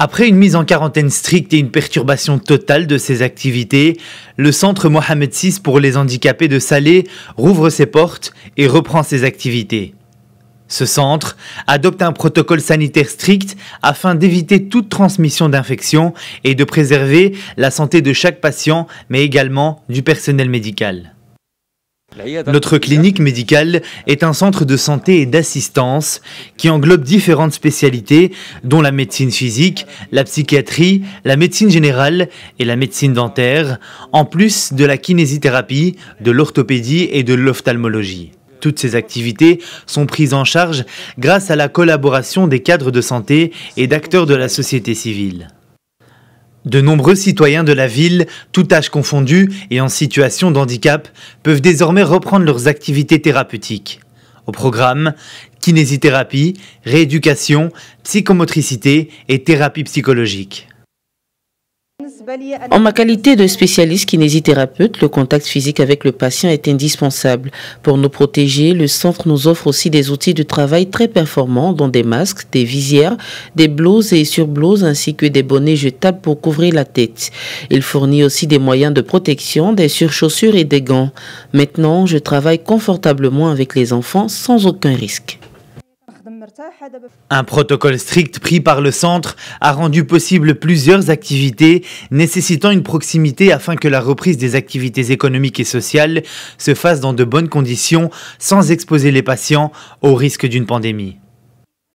Après une mise en quarantaine stricte et une perturbation totale de ses activités, le centre Mohamed VI pour les handicapés de Salé rouvre ses portes et reprend ses activités. Ce centre adopte un protocole sanitaire strict afin d'éviter toute transmission d'infection et de préserver la santé de chaque patient, mais également du personnel médical. Notre clinique médicale est un centre de santé et d'assistance qui englobe différentes spécialités, dont la médecine physique, la psychiatrie, la médecine générale et la médecine dentaire, en plus de la kinésithérapie, de l'orthopédie et de l'ophtalmologie. Toutes ces activités sont prises en charge grâce à la collaboration des cadres de santé et d'acteurs de la société civile. De nombreux citoyens de la ville, tout âge confondu et en situation d'handicap, peuvent désormais reprendre leurs activités thérapeutiques. Au programme, kinésithérapie, rééducation, psychomotricité et thérapie psychologique. En ma qualité de spécialiste kinésithérapeute, le contact physique avec le patient est indispensable. Pour nous protéger, le centre nous offre aussi des outils de travail très performants, dont des masques, des visières, des blouses et surblouses ainsi que des bonnets jetables pour couvrir la tête. Il fournit aussi des moyens de protection, des surchaussures et des gants. Maintenant, je travaille confortablement avec les enfants sans aucun risque. Un protocole strict pris par le centre a rendu possible plusieurs activités nécessitant une proximité afin que la reprise des activités économiques et sociales se fasse dans de bonnes conditions sans exposer les patients au risque d'une pandémie.